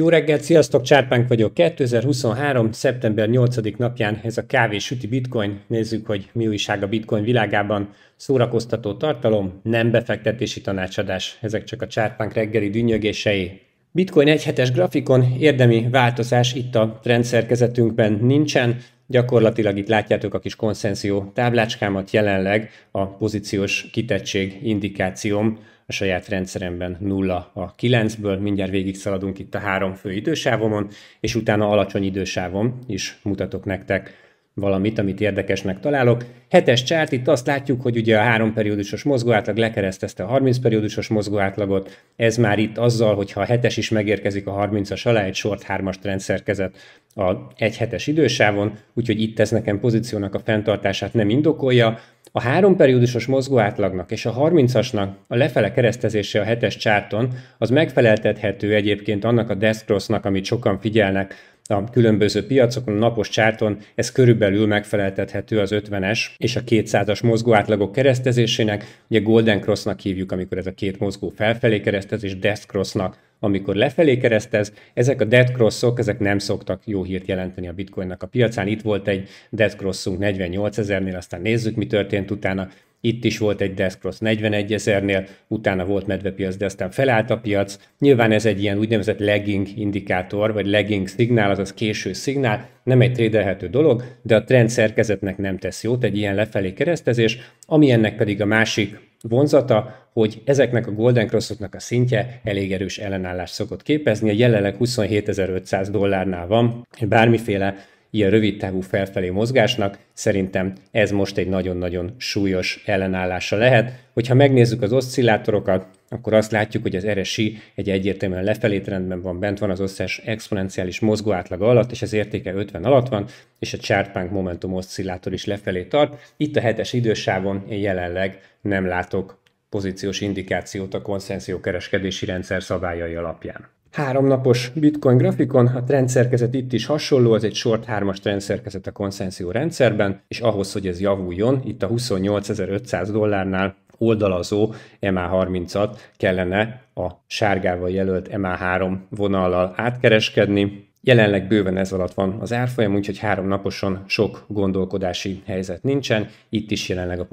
Jó reggelt, sziasztok, Csárpánk vagyok. 2023. szeptember 8. napján ez a kávé süti bitcoin. Nézzük, hogy mi újság a bitcoin világában. Szórakoztató tartalom, nem befektetési tanácsadás. Ezek csak a Csárpánk reggeli dünnyögései. Bitcoin egyhetes hetes grafikon érdemi változás itt a rendszerkezetünkben nincsen, gyakorlatilag itt látjátok a kis konszenzió táblácskámat, jelenleg a pozíciós kitettség indikációm a saját rendszeremben 0 a 9-ből, mindjárt végig szaladunk itt a három fő idősávomon, és utána alacsony idősávom is mutatok nektek valamit, amit érdekesnek találok. Hetes csárt, itt azt látjuk, hogy ugye a három periódusos mozgóátlag lekeresztezte a 30 periódusos mozgóátlagot, ez már itt azzal, hogyha a hetes is megérkezik a 30-as alá, egy sort 3-as szerkezet a egy hetes idősávon, úgyhogy itt ez nekem pozíciónak a fenntartását nem indokolja. A három periódusos mozgóátlagnak és a 30-asnak a lefele keresztezése a hetes csárton, az megfeleltethető egyébként annak a death amit sokan figyelnek a különböző piacokon, a napos csárton ez körülbelül megfeleltethető az 50-es és a 200-as mozgó átlagok keresztezésének. Ugye Golden Crossnak hívjuk, amikor ez a két mozgó felfelé keresztez, és Death Crossnak, amikor lefelé keresztez. Ezek a dead crossok, ezek nem szoktak jó hírt jelenteni a bitcoinnak a piacán. Itt volt egy dead crossunk 48 ezernél, aztán nézzük, mi történt utána. Itt is volt egy Death Cross 41 ezernél, utána volt medvepiac, de aztán felállt a piac. Nyilván ez egy ilyen úgynevezett lagging indikátor, vagy lagging szignál, azaz késő szignál, nem egy trédelhető dolog, de a trend szerkezetnek nem tesz jót egy ilyen lefelé keresztezés, ami ennek pedig a másik vonzata, hogy ezeknek a Golden Crossoknak a szintje elég erős ellenállást szokott képezni, a jelenleg 27.500 dollárnál van, bármiféle ilyen rövid távú felfelé mozgásnak, szerintem ez most egy nagyon-nagyon súlyos ellenállása lehet. Hogyha megnézzük az oszcillátorokat, akkor azt látjuk, hogy az RSI egy egyértelműen lefelé trendben van, bent van az összes exponenciális mozgó átlaga alatt, és az értéke 50 alatt van, és a Chartpunk Momentum oszcillátor is lefelé tart. Itt a hetes idősávon én jelenleg nem látok pozíciós indikációt a konszenzió kereskedési rendszer szabályai alapján. Háromnapos bitcoin grafikon, a hát trendszerkezet itt is hasonló, ez egy short 3-as trendszerkezet a konszenzió rendszerben, és ahhoz, hogy ez javuljon, itt a 28.500 dollárnál oldalazó MA30-at kellene a sárgával jelölt MA3 vonallal átkereskedni, Jelenleg bőven ez alatt van az árfolyam, úgyhogy három naposon sok gondolkodási helyzet nincsen. Itt is jelenleg a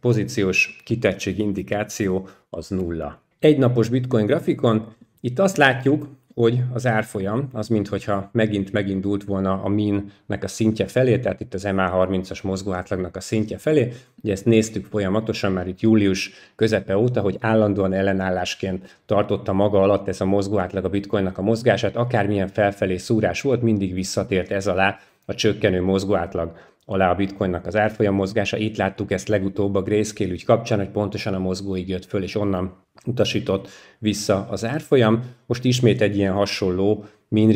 pozíciós kitettség indikáció az nulla. Egy napos bitcoin grafikon itt azt látjuk, hogy az árfolyam az minthogyha megint megindult volna a minnek a szintje felé, tehát itt az MA30-as mozgóátlagnak a szintje felé. Ugye ezt néztük folyamatosan már itt július közepe óta, hogy állandóan ellenállásként tartotta maga alatt ez a mozgóátlag a bitcoinnak a mozgását, akármilyen felfelé szúrás volt, mindig visszatért ez alá a csökkenő mozgóátlag alá a bitcoinnak az árfolyam mozgása. Itt láttuk ezt legutóbb a Grayscale ügy kapcsán, hogy pontosan a mozgóig jött föl, és onnan utasított vissza az árfolyam. Most ismét egy ilyen hasonló mean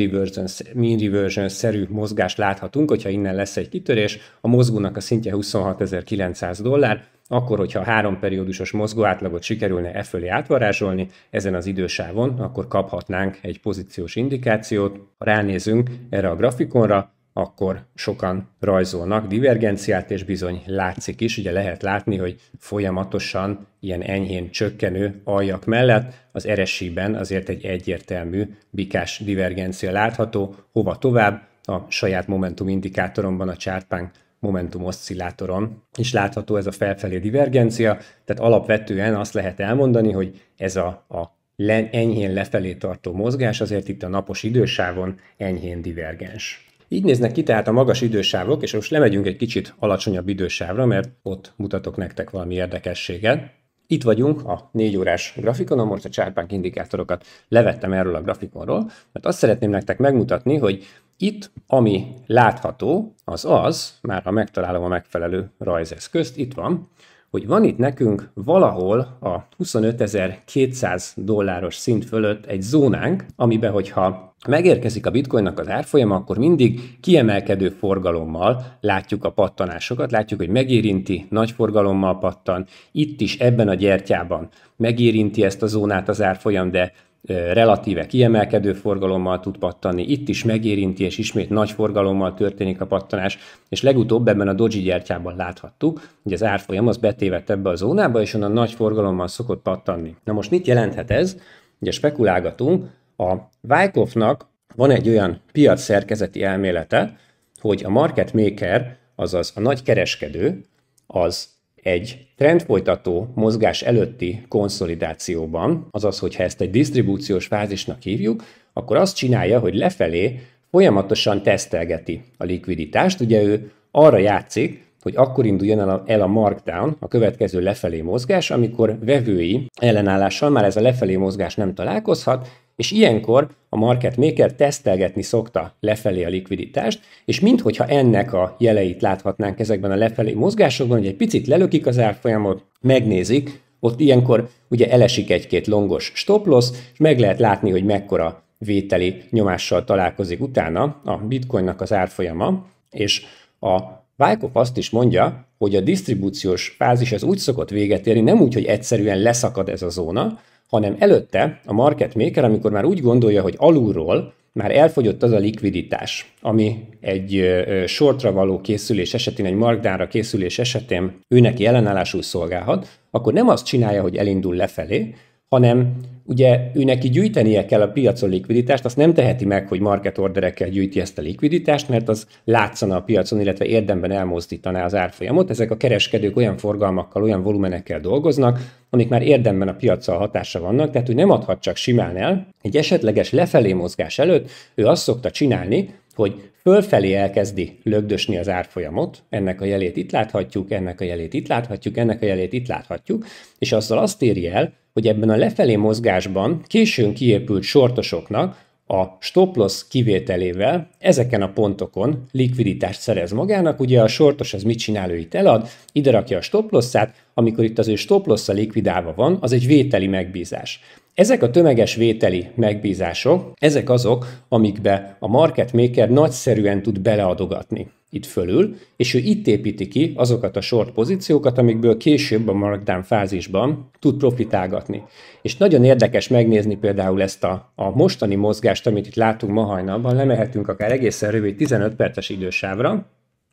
reversion, szerű mozgást láthatunk, hogyha innen lesz egy kitörés, a mozgónak a szintje 26.900 dollár, akkor, hogyha három periódusos mozgó átlagot sikerülne e fölé átvarázsolni ezen az idősávon, akkor kaphatnánk egy pozíciós indikációt. Ha ránézünk erre a grafikonra, akkor sokan rajzolnak divergenciát, és bizony látszik is, ugye lehet látni, hogy folyamatosan ilyen enyhén csökkenő aljak mellett az eresiben azért egy egyértelmű bikás divergencia látható, hova tovább, a saját momentum indikátoromban, a csárpánk momentum oszcillátoron is látható ez a felfelé divergencia, tehát alapvetően azt lehet elmondani, hogy ez a, a le, enyhén lefelé tartó mozgás azért itt a napos idősávon enyhén divergens. Így néznek ki tehát a magas idősávok, és most lemegyünk egy kicsit alacsonyabb idősávra, mert ott mutatok nektek valami érdekességet. Itt vagyunk a 4 órás grafikonon, most a csárpánk indikátorokat levettem erről a grafikonról, mert azt szeretném nektek megmutatni, hogy itt, ami látható, az az, már ha megtalálom a megfelelő rajzeszközt, itt van, hogy van itt nekünk valahol a 25.200 dolláros szint fölött egy zónánk, amiben hogyha megérkezik a bitcoinnak az árfolyama, akkor mindig kiemelkedő forgalommal látjuk a pattanásokat, látjuk, hogy megérinti, nagy forgalommal pattan, itt is ebben a gyertyában megérinti ezt a zónát az árfolyam, de relatíve kiemelkedő forgalommal tud pattani, itt is megérinti, és ismét nagy forgalommal történik a pattanás, és legutóbb ebben a Doji gyertyában láthattuk, hogy az árfolyam az betévett ebbe a zónába, és onnan nagy forgalommal szokott pattanni. Na most mit jelenthet ez? Ugye spekulálgatunk, a Wyckoffnak van egy olyan piac szerkezeti elmélete, hogy a market maker, azaz a nagy kereskedő, az egy trendfolytató mozgás előtti konszolidációban, azaz, hogyha ezt egy disztribúciós fázisnak hívjuk, akkor azt csinálja, hogy lefelé folyamatosan tesztelgeti a likviditást, ugye ő arra játszik, hogy akkor induljon el a, markdown, a következő lefelé mozgás, amikor vevői ellenállással már ez a lefelé mozgás nem találkozhat, és ilyenkor a market maker tesztelgetni szokta lefelé a likviditást, és minthogyha ennek a jeleit láthatnánk ezekben a lefelé mozgásokban, hogy egy picit lelökik az árfolyamot, megnézik, ott ilyenkor ugye elesik egy-két longos stop loss, és meg lehet látni, hogy mekkora vételi nyomással találkozik utána a bitcoinnak az árfolyama, és a Vájkop azt is mondja, hogy a disztribúciós fázis az úgy szokott véget érni, nem úgy, hogy egyszerűen leszakad ez a zóna, hanem előtte a market maker, amikor már úgy gondolja, hogy alulról már elfogyott az a likviditás, ami egy sortra való készülés esetén, egy markdownra készülés esetén őnek jelenállású szolgálhat, akkor nem azt csinálja, hogy elindul lefelé, hanem ugye ő neki gyűjtenie kell a piacon likviditást, azt nem teheti meg, hogy market orderekkel gyűjti ezt a likviditást, mert az látszana a piacon, illetve érdemben elmozdítaná az árfolyamot. Ezek a kereskedők olyan forgalmakkal, olyan volumenekkel dolgoznak, amik már érdemben a piacsal hatása vannak, tehát ő nem adhat csak simán el. Egy esetleges lefelé mozgás előtt ő azt szokta csinálni, hogy fölfelé elkezdi lögdösni az árfolyamot, ennek a jelét itt láthatjuk, ennek a jelét itt láthatjuk, ennek a jelét itt láthatjuk, és azzal azt éri el, hogy ebben a lefelé mozgásban későn kiépült sortosoknak a loss kivételével ezeken a pontokon likviditást szerez magának, ugye a sortos az mit csinál, ő itt elad, ide rakja a stoplosszát, amikor itt az ő loss-a likvidálva van, az egy vételi megbízás. Ezek a tömeges vételi megbízások, ezek azok, amikbe a market maker nagyszerűen tud beleadogatni itt fölül, és ő itt építi ki azokat a short pozíciókat, amikből később a markdown fázisban tud profitálgatni. És nagyon érdekes megnézni például ezt a, a mostani mozgást, amit itt látunk ma hajnalban, lemehetünk akár egészen rövid 15 perces idősávra,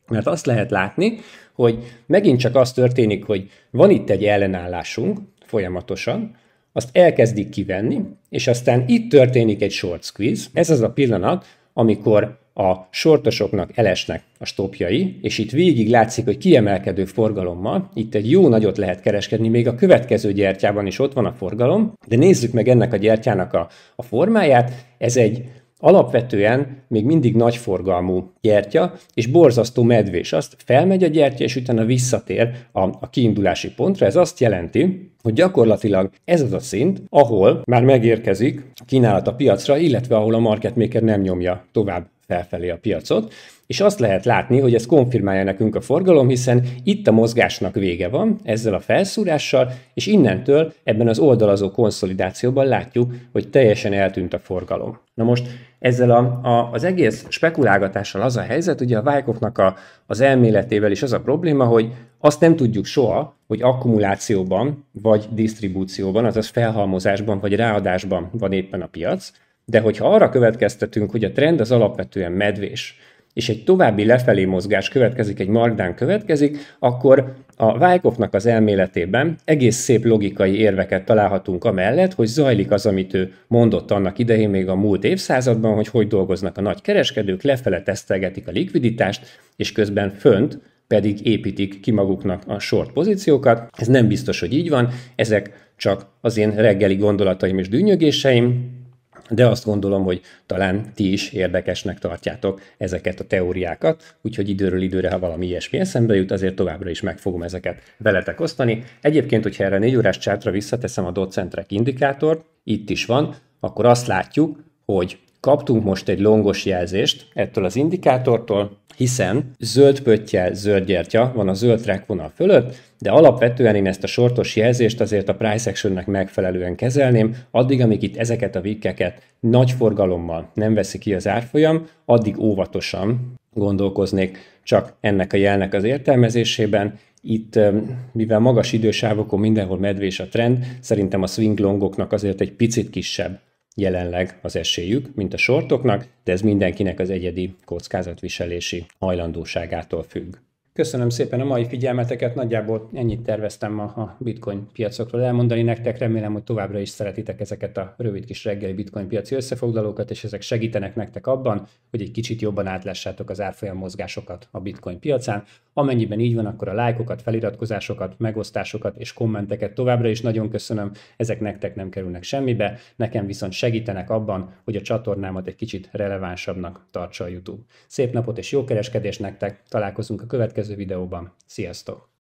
mert azt lehet látni, hogy megint csak az történik, hogy van itt egy ellenállásunk folyamatosan, azt elkezdik kivenni, és aztán itt történik egy short squeeze. Ez az a pillanat, amikor a sortosoknak elesnek a stopjai, és itt végig látszik, hogy kiemelkedő forgalommal, itt egy jó nagyot lehet kereskedni, még a következő gyertyában is ott van a forgalom, de nézzük meg ennek a gyertyának a, a formáját, ez egy alapvetően még mindig nagy forgalmú gyertya, és borzasztó medvés. Azt felmegy a gyertya, és utána visszatér a, a kiindulási pontra. Ez azt jelenti, hogy gyakorlatilag ez az a szint, ahol már megérkezik a kínálat a piacra, illetve ahol a market maker nem nyomja tovább felfelé a piacot, és azt lehet látni, hogy ez konfirmálja nekünk a forgalom, hiszen itt a mozgásnak vége van ezzel a felszúrással, és innentől ebben az oldalazó konszolidációban látjuk, hogy teljesen eltűnt a forgalom. Na most ezzel a, a, az egész spekulálgatással az a helyzet, ugye a Vájkoknak a, az elméletével is az a probléma, hogy azt nem tudjuk soha, hogy akkumulációban, vagy disztribúcióban, azaz felhalmozásban, vagy ráadásban van éppen a piac, de hogyha arra következtetünk, hogy a trend az alapvetően medvés, és egy további lefelé mozgás következik, egy markdán következik, akkor a Wyckoffnak az elméletében egész szép logikai érveket találhatunk amellett, hogy zajlik az, amit ő mondott annak idején még a múlt évszázadban, hogy hogy dolgoznak a nagy kereskedők, lefele tesztelgetik a likviditást, és közben fönt pedig építik ki maguknak a short pozíciókat. Ez nem biztos, hogy így van, ezek csak az én reggeli gondolataim és dűnyögéseim, de azt gondolom, hogy talán ti is érdekesnek tartjátok ezeket a teóriákat, úgyhogy időről időre, ha valami ilyesmi eszembe jut, azért továbbra is meg fogom ezeket veletek osztani. Egyébként, hogyha erre a négy órás csátra visszateszem a docentrek indikátort, itt is van, akkor azt látjuk, hogy Kaptunk most egy longos jelzést ettől az indikátortól, hiszen zöld pöttyel zöld gyertya van a zöld vonal fölött, de alapvetően én ezt a sortos jelzést azért a price actionnek megfelelően kezelném, addig, amíg itt ezeket a vikkeket nagy forgalommal nem veszi ki az árfolyam, addig óvatosan gondolkoznék csak ennek a jelnek az értelmezésében. Itt, mivel magas idősávokon mindenhol medvés a trend, szerintem a swing longoknak azért egy picit kisebb jelenleg az esélyük, mint a sortoknak, de ez mindenkinek az egyedi kockázatviselési hajlandóságától függ. Köszönöm szépen a mai figyelmeteket, nagyjából ennyit terveztem ma a bitcoin piacokról elmondani nektek, remélem, hogy továbbra is szeretitek ezeket a rövid kis reggeli bitcoin piaci összefoglalókat, és ezek segítenek nektek abban, hogy egy kicsit jobban átlássátok az árfolyam mozgásokat a bitcoin piacán. Amennyiben így van, akkor a lájkokat, feliratkozásokat, megosztásokat és kommenteket továbbra is nagyon köszönöm, ezek nektek nem kerülnek semmibe, nekem viszont segítenek abban, hogy a csatornámat egy kicsit relevánsabbnak tartsa a YouTube. Szép napot és jó kereskedés nektek, találkozunk a következő következő videóban. Sziasztok!